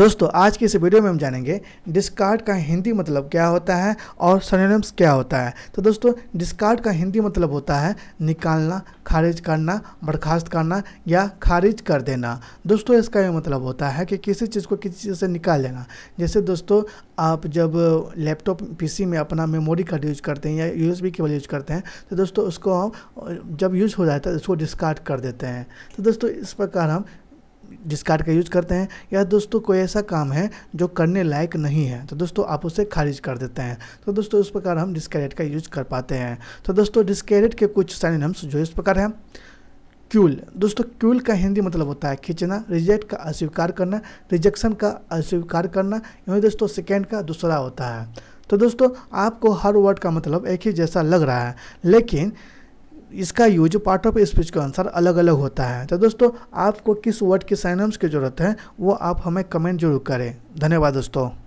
दोस्तों आज की इस वीडियो में हम जानेंगे डिस्कार्ड का हिंदी मतलब क्या होता है और सनोनिम्स क्या होता है तो दोस्तों डिस्कार्ड का हिंदी मतलब होता है निकालना खारिज करना बर्खास्त करना या खारिज कर देना दोस्तों इसका ये मतलब होता है कि किसी चीज़ को किसी चीज़ से निकाल लेना जैसे दोस्तों आप जब लैपटॉप पी में अपना मेमोरी कार्ड यूज करते हैं या यूएसबी केबल यूज करते हैं तो दोस्तों उसको हम जब यूज़ हो जाता है तो उसको डिस्कार्ड कर देते हैं तो दोस्तों इस प्रकार हम जिस कार्ड का यूज़ करते हैं या दोस्तों कोई ऐसा काम है जो करने लायक नहीं है तो दोस्तों आप उसे खारिज कर देते हैं तो दोस्तों इस प्रकार हम डिस्कैरेट का यूज कर पाते हैं तो दोस्तों डिस्कैरेट के कुछ साइनम्स जो इस प्रकार हैं क्यूल दोस्तों क्यूल का हिंदी मतलब होता है खींचना रिजेक्ट का अस्वीकार करना रिजेक्शन का अस्वीकार करना यही दोस्तों सेकेंड का दूसरा होता है तो दोस्तों आपको हर वर्ड का मतलब एक ही जैसा लग रहा है लेकिन इसका यूज पार्ट ऑफ स्पीच के आंसर अलग अलग होता है तो दोस्तों आपको किस वर्ड के साइनम्स की ज़रूरत है वो आप हमें कमेंट जरूर करें धन्यवाद दोस्तों